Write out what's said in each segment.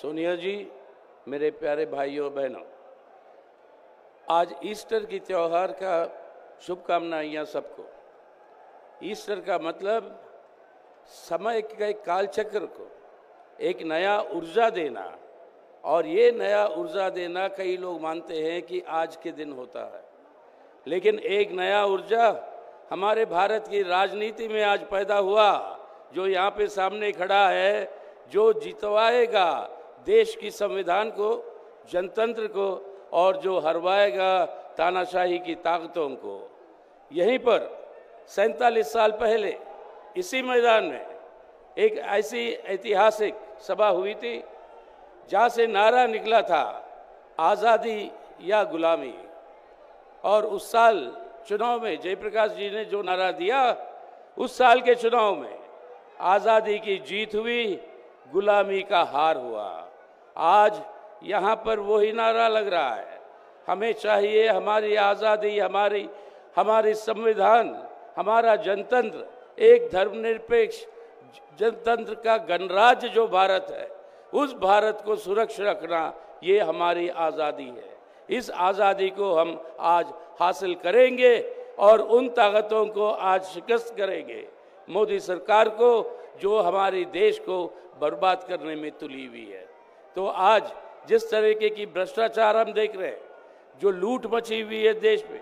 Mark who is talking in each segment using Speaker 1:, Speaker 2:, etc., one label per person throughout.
Speaker 1: सोनिया जी मेरे प्यारे भाइयों बहनों आज ईस्टर की त्यौहार का शुभकामनाएं सबको ईस्टर का मतलब समय के कालचक्र को एक नया ऊर्जा देना और ये नया ऊर्जा देना कई लोग मानते हैं कि आज के दिन होता है लेकिन एक नया ऊर्जा हमारे भारत की राजनीति में आज पैदा हुआ जो यहाँ पे सामने खड़ा है जो जितवाएगा देश की संविधान को जनतंत्र को और जो हरवाएगा तानाशाही की ताकतों को यहीं पर सैतालीस साल पहले इसी मैदान में एक ऐसी ऐतिहासिक सभा हुई थी जहाँ से नारा निकला था आज़ादी या गुलामी और उस साल चुनाव में जयप्रकाश जी ने जो नारा दिया उस साल के चुनाव में आज़ादी की जीत हुई गुलामी का हार हुआ आज यहाँ पर वही नारा लग रहा है हमें चाहिए हमारी आज़ादी हमारी हमारे संविधान हमारा जनतंत्र एक धर्मनिरपेक्ष जनतंत्र का गणराज्य जो भारत है उस भारत को सुरक्षित रखना ये हमारी आज़ादी है इस आज़ादी को हम आज हासिल करेंगे और उन ताकतों को आज शिकस्त करेंगे मोदी सरकार को जो हमारे देश को बर्बाद करने में तुली हुई है तो आज जिस तरीके की भ्रष्टाचार हम देख रहे हैं जो लूट मची हुई है देश में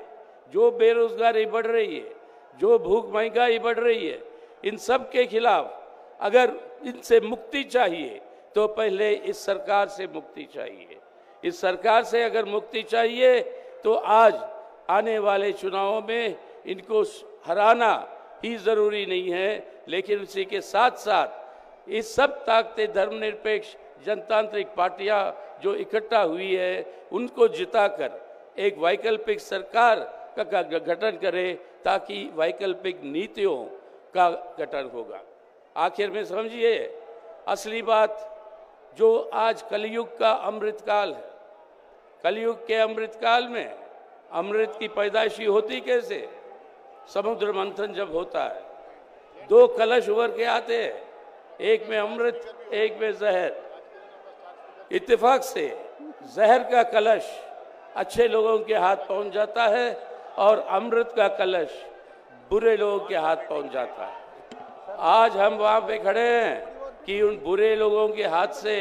Speaker 1: जो बेरोजगारी बढ़ रही है जो भूख महंगाई बढ़ रही है इन सब के खिलाफ अगर इनसे मुक्ति चाहिए तो पहले इस सरकार से मुक्ति चाहिए इस सरकार से अगर मुक्ति चाहिए तो आज आने वाले चुनावों में इनको हराना ही ज़रूरी नहीं है लेकिन उसी के साथ साथ इस सब ताकतें धर्मनिरपेक्ष जनतांत्रिक पार्टियां जो इकट्ठा हुई है उनको जिताकर एक वैकल्पिक सरकार का गठन करे ताकि वैकल्पिक नीतियों का गठन होगा आखिर में समझिए असली बात जो आज कलयुग का अमृतकाल है कलयुग के अमृतकाल में अमृत की पैदाइशी होती कैसे समुद्र मंथन जब होता है दो कलश उभर के आते हैं एक में अमृत एक में जहर इत्तेफाक से जहर का कलश अच्छे लोगों के हाथ पहुंच जाता है और अमृत का कलश बुरे लोगों के हाथ पहुंच जाता है आज हम वहां पे खड़े हैं कि उन बुरे लोगों के हाथ से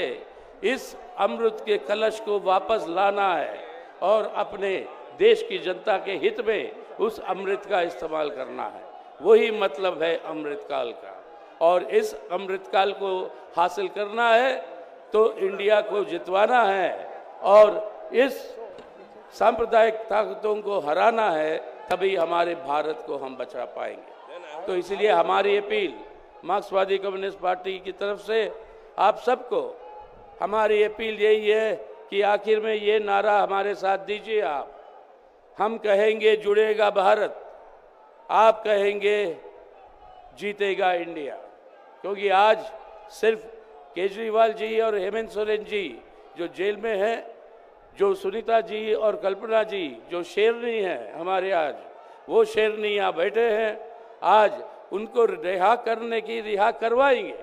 Speaker 1: इस अमृत के कलश को वापस लाना है और अपने देश की जनता के हित में उस अमृत का इस्तेमाल करना है वही मतलब है अमृतकाल का और इस अमृतकाल को हासिल करना है तो इंडिया को जितवाना है और इस सांप्रदायिक ताकतों को हराना है तभी हमारे भारत को हम बचा पाएंगे तो इसलिए हमारी अपील मार्क्सवादी कम्युनिस्ट पार्टी की तरफ से आप सबको हमारी अपील यही है कि आखिर में ये नारा हमारे साथ दीजिए आप हम कहेंगे जुड़ेगा भारत आप कहेंगे जीतेगा इंडिया क्योंकि आज सिर्फ केजरीवाल जी और हेमंत सोरेन जी जो जेल में है जो सुनीता जी और कल्पना जी जो शेरनी है हमारे आज वो शेरनी यहाँ बैठे हैं आज उनको रिहा करने की रिहा करवाएंगे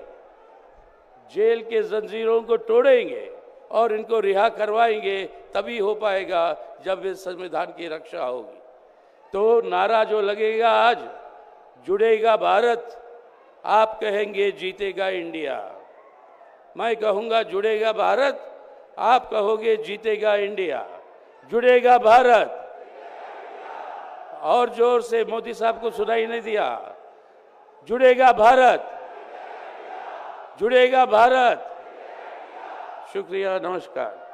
Speaker 1: जेल के जंजीरों को तोड़ेंगे और इनको रिहा करवाएंगे तभी हो पाएगा जब इस संविधान की रक्षा होगी तो नारा जो लगेगा आज जुड़ेगा भारत आप कहेंगे जीतेगा इंडिया मैं कहूंगा जुड़ेगा भारत आप कहोगे जीतेगा इंडिया जुड़ेगा भारत और जोर से मोदी साहब को सुनाई नहीं दिया जुड़ेगा भारत जुड़ेगा भारत शुक्रिया नमस्कार